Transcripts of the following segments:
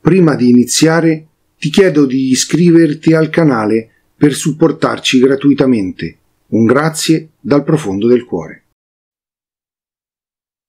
Prima di iniziare ti chiedo di iscriverti al canale per supportarci gratuitamente. Un grazie dal profondo del cuore.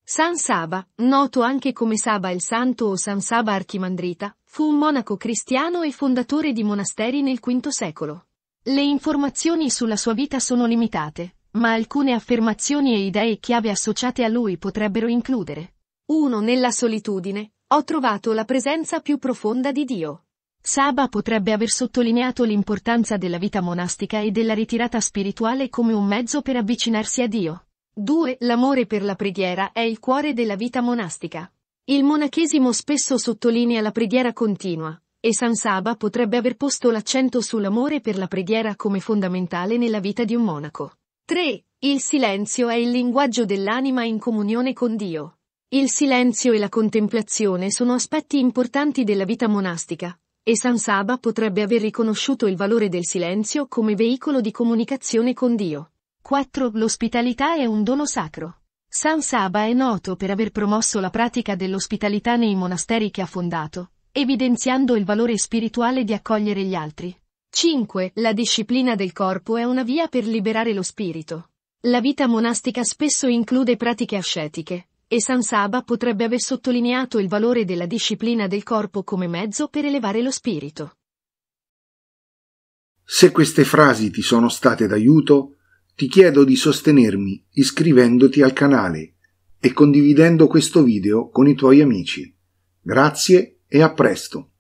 San Saba, noto anche come Saba il Santo o San Saba Archimandrita, fu un monaco cristiano e fondatore di monasteri nel V secolo. Le informazioni sulla sua vita sono limitate, ma alcune affermazioni e idee chiave associate a lui potrebbero includere 1. Nella solitudine, ho trovato la presenza più profonda di Dio. Saba potrebbe aver sottolineato l'importanza della vita monastica e della ritirata spirituale come un mezzo per avvicinarsi a Dio. 2. L'amore per la preghiera è il cuore della vita monastica. Il monachesimo spesso sottolinea la preghiera continua, e San Saba potrebbe aver posto l'accento sull'amore per la preghiera come fondamentale nella vita di un monaco. 3. Il silenzio è il linguaggio dell'anima in comunione con Dio. Il silenzio e la contemplazione sono aspetti importanti della vita monastica, e San Saba potrebbe aver riconosciuto il valore del silenzio come veicolo di comunicazione con Dio. 4. L'ospitalità è un dono sacro. San Saba è noto per aver promosso la pratica dell'ospitalità nei monasteri che ha fondato, evidenziando il valore spirituale di accogliere gli altri. 5. La disciplina del corpo è una via per liberare lo spirito. La vita monastica spesso include pratiche ascetiche, e San Saba potrebbe aver sottolineato il valore della disciplina del corpo come mezzo per elevare lo spirito. Se queste frasi ti sono state d'aiuto, ti chiedo di sostenermi iscrivendoti al canale e condividendo questo video con i tuoi amici. Grazie e a presto!